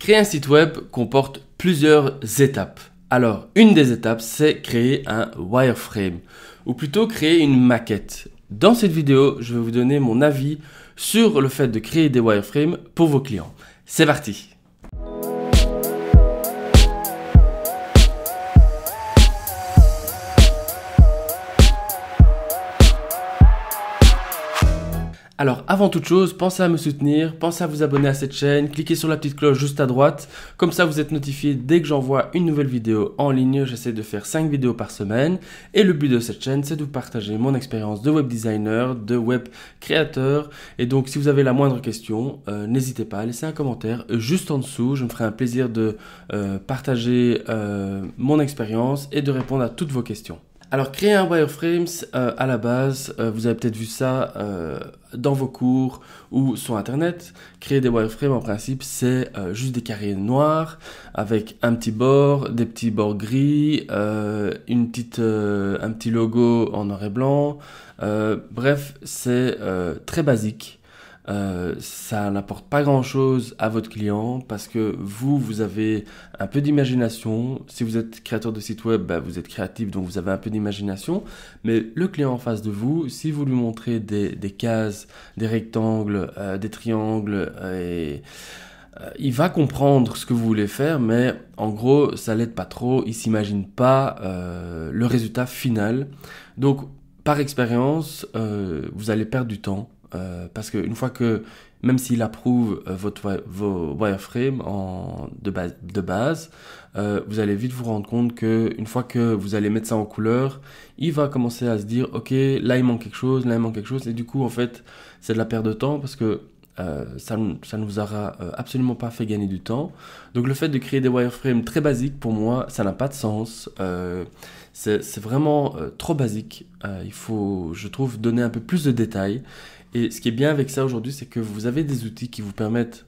Créer un site web comporte plusieurs étapes. Alors, une des étapes, c'est créer un wireframe, ou plutôt créer une maquette. Dans cette vidéo, je vais vous donner mon avis sur le fait de créer des wireframes pour vos clients. C'est parti Alors avant toute chose, pensez à me soutenir, pensez à vous abonner à cette chaîne, cliquez sur la petite cloche juste à droite, comme ça vous êtes notifié dès que j'envoie une nouvelle vidéo en ligne, j'essaie de faire 5 vidéos par semaine, et le but de cette chaîne c'est de vous partager mon expérience de web designer, de web créateur, et donc si vous avez la moindre question, euh, n'hésitez pas à laisser un commentaire juste en dessous, je me ferai un plaisir de euh, partager euh, mon expérience et de répondre à toutes vos questions. Alors, créer un wireframe euh, à la base, euh, vous avez peut-être vu ça euh, dans vos cours ou sur Internet. Créer des wireframes, en principe, c'est juste des carrés noirs avec un petit bord, des petits bords gris, une petite, un petit logo en noir et blanc. bref, c'est très basique. Euh, ça n'apporte pas grand-chose à votre client parce que vous, vous avez un peu d'imagination. Si vous êtes créateur de site web, bah, vous êtes créatif, donc vous avez un peu d'imagination. Mais le client en face de vous, si vous lui montrez des, cases, des rectangles, euh, des triangles, euh, il va comprendre ce que vous voulez faire, mais en gros, ça l'aide pas trop. Il s'imagine pas le résultat final. Donc, par expérience, vous allez perdre du temps euh, parce qu'une fois que, même s'il approuve euh, votre, vos wireframes en, de base, de base euh, vous allez vite vous rendre compte que une fois que vous allez mettre ça en couleur, il va commencer à se dire, ok, là il manque quelque chose, là il manque quelque chose, et du coup en fait c'est de la perte de temps parce que ça, ça ne vous aura absolument pas fait gagner du temps. Donc le fait de créer des wireframes très basiques, pour moi, ça n'a pas de sens. c'est vraiment trop basique. il faut, je trouve, donner un peu plus de détails. Et ce qui est bien avec ça aujourd'hui, c'est que vous avez des outils qui vous permettent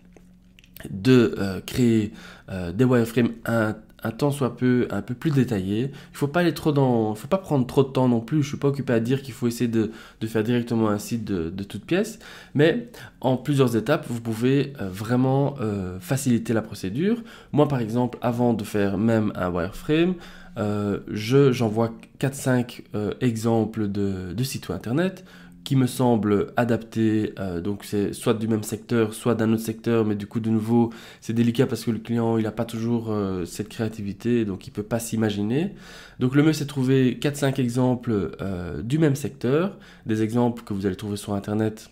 de euh, créer euh, des wireframes un, temps soit peu un peu plus détaillé. Il faut pas aller trop dans, faut pas prendre trop de temps non plus. Je suis pas occupé à dire qu'il faut essayer de, faire directement un site de, de, toute pièce, mais en plusieurs étapes, vous pouvez euh, vraiment faciliter la procédure. Moi, par exemple, avant de faire même un wireframe, je j'envoie 4-5 exemples de, de sites internet qui me semble adapté. Euh, donc c'est soit du même secteur, soit d'un autre secteur, mais du coup de nouveau c'est délicat parce que le client il n'a pas toujours euh, cette créativité, donc il peut pas s'imaginer. Donc le mieux c'est trouver 4-5 exemples euh, du même secteur, des exemples que vous allez trouver sur internet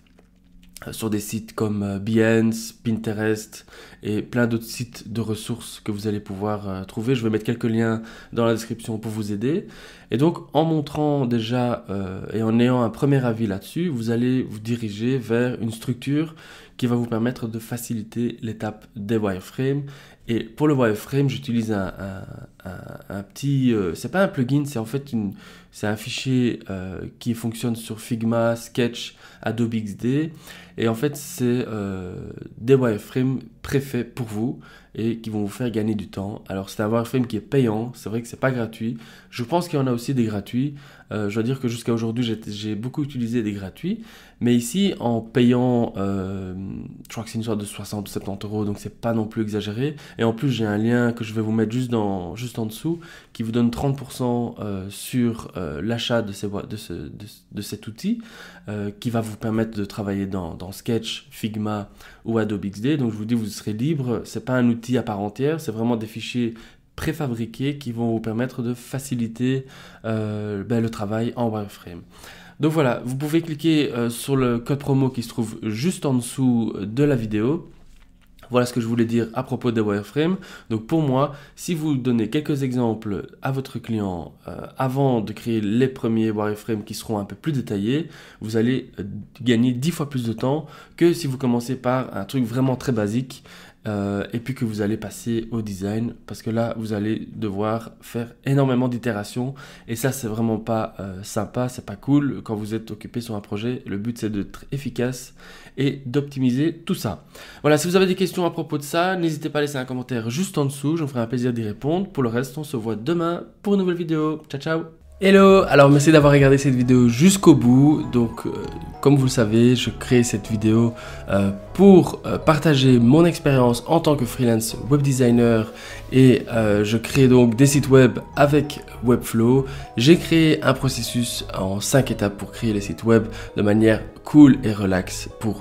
euh, sur des sites comme euh, Behance, Pinterest et plein d'autres sites de ressources que vous allez pouvoir euh, trouver. Je vais mettre quelques liens dans la description pour vous aider. Et donc en montrant déjà et en ayant un premier avis là-dessus, vous allez vous diriger vers une structure qui va vous permettre de faciliter l'étape des wireframes et pour le wireframe, j'utilise un, petit, euh, c'est pas un plugin, c'est en fait une, c'est un fichier euh, qui fonctionne sur Figma, Sketch, Adobe XD, et en fait c'est euh, des wireframes préfaits pour vous et qui vont vous faire gagner du temps. Alors c'est un wireframe qui est payant, c'est vrai que c'est pas gratuit. Je pense qu'il y en a aussi des gratuits. Euh, je dois dire que jusqu'à aujourd'hui, j'ai beaucoup utilisé des gratuits. Mais ici, en payant, euh, je crois que c'est une sorte de 60 ou 70 euros, donc c'est pas non plus exagéré. Et en plus, j'ai un lien que je vais vous mettre juste, dans, juste en dessous qui vous donne 30% euh, sur l'achat de, de, de, cet outil qui va vous permettre de travailler dans, dans, Sketch, Figma ou Adobe XD. Donc je vous dis, vous serez libre. C'est pas un outil à part entière, c'est vraiment des fichiers préfabriqués qui vont vous permettre de faciliter euh, ben, le travail en wireframe. Donc voilà, vous pouvez cliquer euh, sur le code promo qui se trouve juste en dessous de la vidéo. Voilà ce que je voulais dire à propos des wireframes. Donc pour moi, si vous donnez quelques exemples à votre client euh, avant de créer les premiers wireframes qui seront un peu plus détaillés, vous allez gagner 10 fois plus de temps que si vous commencez par un truc vraiment très basique euh, et puis que vous allez passer au design parce que là vous allez devoir faire énormément d'itérations et ça c'est vraiment pas euh, sympa, c'est pas cool quand vous êtes occupé sur un projet. Le but c'est d'être efficace et d'optimiser tout ça. Voilà, si vous avez des questions à propos de ça, n'hésitez pas à laisser un commentaire juste en dessous, je vous ferai un plaisir d'y répondre. Pour le reste, on se voit demain pour une nouvelle vidéo. Ciao ciao Hello, alors merci d'avoir regardé cette vidéo jusqu'au bout. Donc, euh, comme vous le savez, je crée cette vidéo euh, pour euh, partager mon expérience en tant que freelance web designer et je crée donc des sites web avec Webflow. J'ai créé un processus en 5 étapes pour créer les sites web de manière cool et relaxe pour